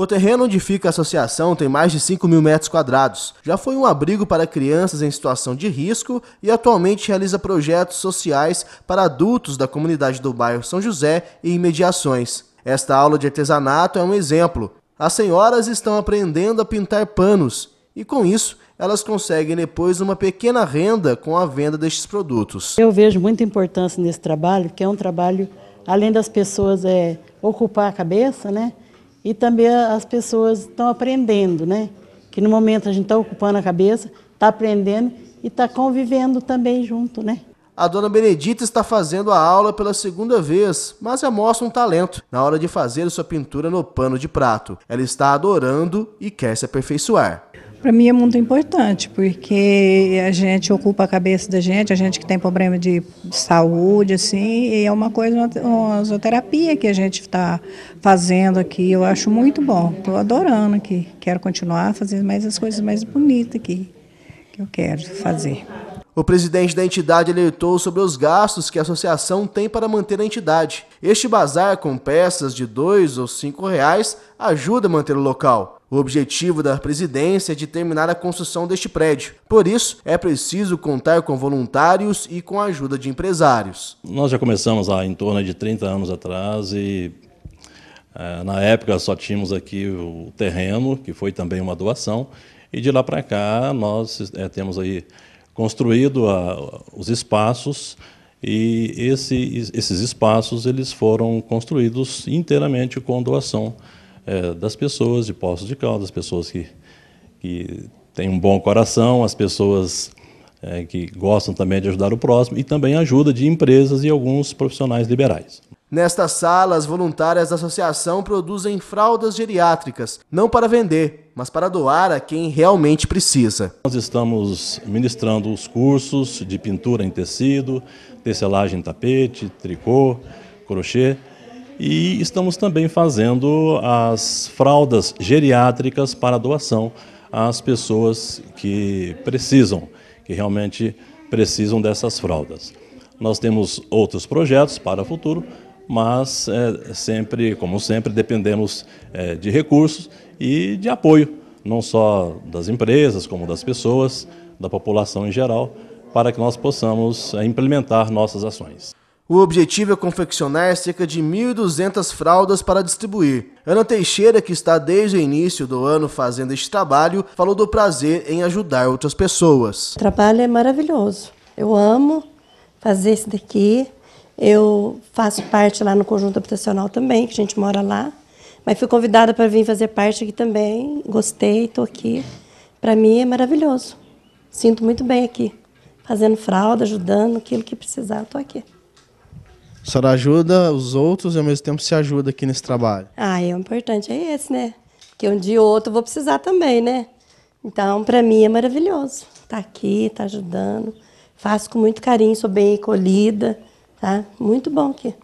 O terreno onde fica a associação tem mais de 5 mil metros quadrados. Já foi um abrigo para crianças em situação de risco e atualmente realiza projetos sociais para adultos da comunidade do bairro São José e imediações. Esta aula de artesanato é um exemplo. As senhoras estão aprendendo a pintar panos e com isso elas conseguem depois uma pequena renda com a venda destes produtos. Eu vejo muita importância nesse trabalho, que é um trabalho além das pessoas é ocupar a cabeça, né? e também as pessoas estão aprendendo, né? Que no momento a gente está ocupando a cabeça, está aprendendo e está convivendo também junto, né? A dona Benedita está fazendo a aula pela segunda vez, mas já mostra um talento na hora de fazer sua pintura no pano de prato. Ela está adorando e quer se aperfeiçoar. Para mim é muito importante, porque a gente ocupa a cabeça da gente, a gente que tem problema de saúde, assim, e é uma coisa, uma zooterapia que a gente está fazendo aqui. Eu acho muito bom, estou adorando aqui. Quero continuar fazendo mais as coisas mais bonitas aqui, que eu quero fazer. O presidente da entidade alertou sobre os gastos que a associação tem para manter a entidade. Este bazar com peças de dois ou cinco reais ajuda a manter o local. O objetivo da presidência é terminar a construção deste prédio. Por isso, é preciso contar com voluntários e com a ajuda de empresários. Nós já começamos há em torno de 30 anos atrás e é, na época só tínhamos aqui o terreno, que foi também uma doação, e de lá para cá nós é, temos aí construído a, os espaços e esse, esses espaços eles foram construídos inteiramente com doação é, das pessoas de Poços de Caldas, das pessoas que, que têm um bom coração, as pessoas é, que gostam também de ajudar o próximo e também ajuda de empresas e alguns profissionais liberais. Nesta sala, as voluntárias da associação produzem fraldas geriátricas, não para vender, mas para doar a quem realmente precisa. Nós estamos ministrando os cursos de pintura em tecido, tecelagem em tapete, tricô, crochê e estamos também fazendo as fraldas geriátricas para doação às pessoas que precisam, que realmente precisam dessas fraldas. Nós temos outros projetos para o futuro, mas é, sempre, como sempre, dependemos é, de recursos e de apoio, não só das empresas, como das pessoas, da população em geral, para que nós possamos é, implementar nossas ações. O objetivo é confeccionar cerca de 1.200 fraldas para distribuir. Ana Teixeira, que está desde o início do ano fazendo este trabalho, falou do prazer em ajudar outras pessoas. O trabalho é maravilhoso. Eu amo fazer isso daqui. Eu faço parte lá no conjunto habitacional também, que a gente mora lá. Mas fui convidada para vir fazer parte aqui também. Gostei, estou aqui. Para mim é maravilhoso. Sinto muito bem aqui, fazendo fralda, ajudando, aquilo que precisar, estou aqui. A senhora ajuda os outros e ao mesmo tempo se ajuda aqui nesse trabalho. Ah, é importante é esse, né? Porque um dia ou outro eu vou precisar também, né? Então, para mim é maravilhoso. Tá aqui, tá ajudando. Faço com muito carinho, sou bem acolhida, tá? Muito bom aqui.